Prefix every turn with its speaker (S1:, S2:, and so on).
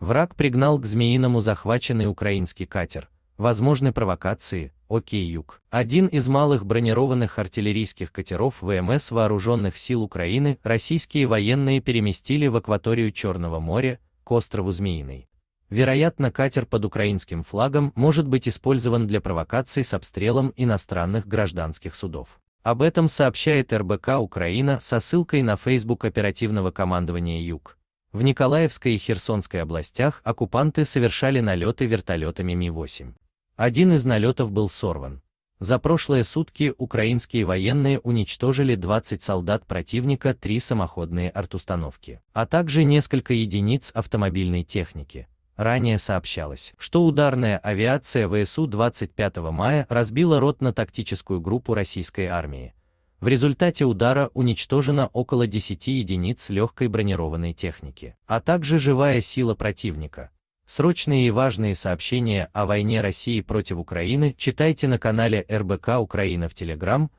S1: Враг пригнал к Змеиному захваченный украинский катер. Возможны провокации, окей Юг. Один из малых бронированных артиллерийских катеров ВМС Вооруженных сил Украины российские военные переместили в акваторию Черного моря, к острову Змеиный. Вероятно, катер под украинским флагом может быть использован для провокаций с обстрелом иностранных гражданских судов. Об этом сообщает РБК Украина со ссылкой на Facebook оперативного командования Юг. В Николаевской и Херсонской областях оккупанты совершали налеты вертолетами Ми-8. Один из налетов был сорван. За прошлые сутки украинские военные уничтожили 20 солдат противника, три самоходные артустановки, а также несколько единиц автомобильной техники. Ранее сообщалось, что ударная авиация ВСУ 25 мая разбила ротно-тактическую группу российской армии, в результате удара уничтожено около 10 единиц легкой бронированной техники, а также живая сила противника. Срочные и важные сообщения о войне России против Украины читайте на канале РБК Украина в Телеграм,